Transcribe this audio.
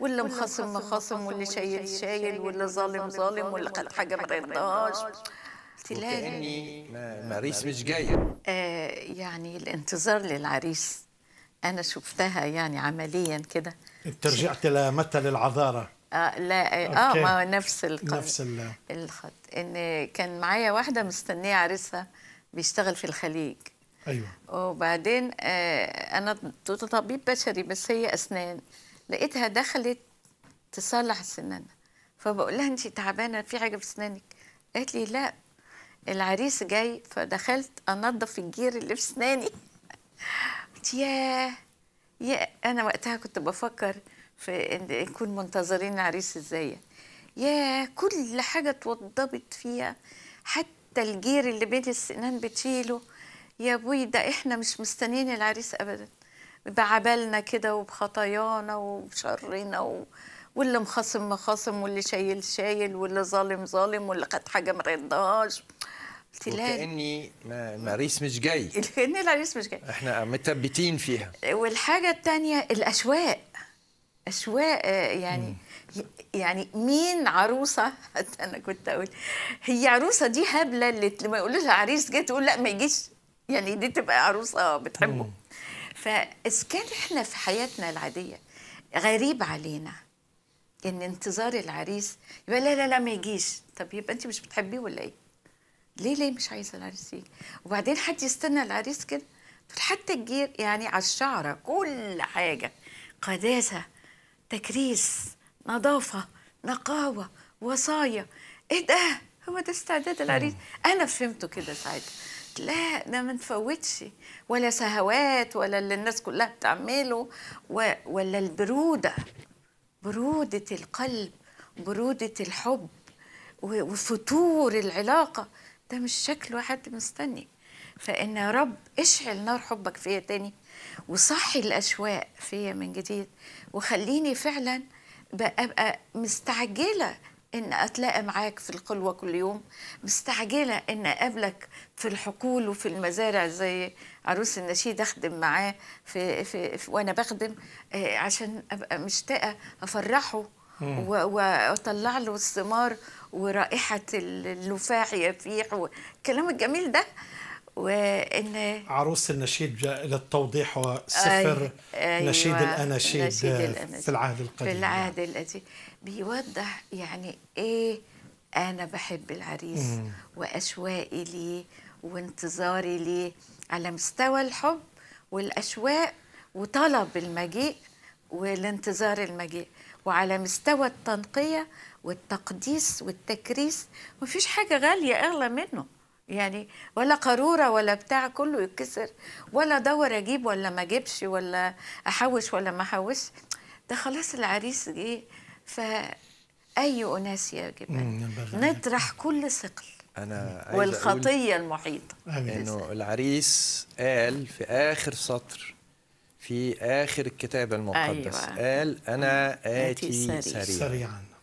ولا مخصم مخصم واللي شايل شايل واللي ظالم ظالم واللي قال حاجه ما رضاش قلت لها كاني ماريس مش جايه آه يعني الانتظار للعريس انا شفتها يعني عمليا كده انت رجعت لمتى للعذاره آه لا اه, آه، أوكي. ما نفس الخط نفس ال... الخط ان كان معايا واحده مستنيه عريسها بيشتغل في الخليج ايوه وبعدين آه انا طبيب بشري بس هي اسنان لقيتها دخلت تصلح سنانها فبقول لها انت تعبانه في حاجه في سنانك قالت لي لا العريس جاي فدخلت انظف الجير اللي في سناني قلت ياه يا انا وقتها كنت بفكر في ان نكون منتظرين العريس ازاي يا كل حاجه اتوضبت فيها حتى الجير اللي بين السنان بتشيله يا ابوي ده احنا مش مستنيين العريس ابدا بعبالنا كده وبخطايانا وبشرنا و... واللي مخاصم مخاصم واللي شايل شايل واللي ظالم ظالم واللي خد حاجه ما ردهاش قلت لها العريس مش جاي كاني العريس مش جاي احنا متبتين فيها والحاجه الثانيه الاشواق اشواق آه، يعني مم. يعني مين عروسه حتى انا كنت اقول هي عروسه دي هبله اللي ما يقولوش عريس جه تقول لا ما يجيش يعني دي تبقى عروسه بتحبه مم. فإذا كان إحنا في حياتنا العادية غريب علينا إن انتظار العريس يبقى لا لا لا ما يجيش طب يبقى أنت مش بتحبيه ولا إيه؟ ليه ليه مش عايزة العريس يجي؟ وبعدين حد يستنى العريس كده حتى الجير يعني على الشعرة كل حاجة قداسة تكريس نظافة نقاوة وصايا إيه ده؟ هو ده استعداد العريس أنا فهمته كده ساعتها لا ده ما نفوتش ولا سهوات ولا اللي الناس كلها بتعمله ولا البرودة برودة القلب برودة الحب وفتور العلاقة ده مش شكل واحد مستني فإن يا رب اشعل نار حبك فيا تاني وصحي الأشواق فيا من جديد وخليني فعلا بقى, بقى مستعجلة ان اتلاقى معاك في القلوه كل يوم مستعجله ان اقابلك في الحقول وفي المزارع زي عروس النشيد اخدم معاه في, في, في وانا بخدم آه، عشان ابقى مشتاقه افرحه واطلع له الثمار ورائحه اللفاح يفيح والكلام الجميل ده وان عروس النشيد للتوضيح هو سفر أيوة نشيد الاناشيد, في العهد القديم في العهد يعني. القديم بيوضح يعني ايه انا بحب العريس مم. واشواقي ليه وانتظاري ليه على مستوى الحب والاشواق وطلب المجيء والانتظار المجيء وعلى مستوى التنقيه والتقديس والتكريس مفيش حاجه غاليه اغلى منه يعني ولا قاروره ولا بتاع كله يتكسر ولا ادور اجيب ولا ما اجيبش ولا احوش ولا ما احوش ده خلاص العريس جه فاي اناس يا جماعة نطرح كل ثقل انا والخطيه المحيطه انه العريس قال في اخر سطر في اخر الكتاب المقدس أيوة. قال انا اتي سريعا, سريعا.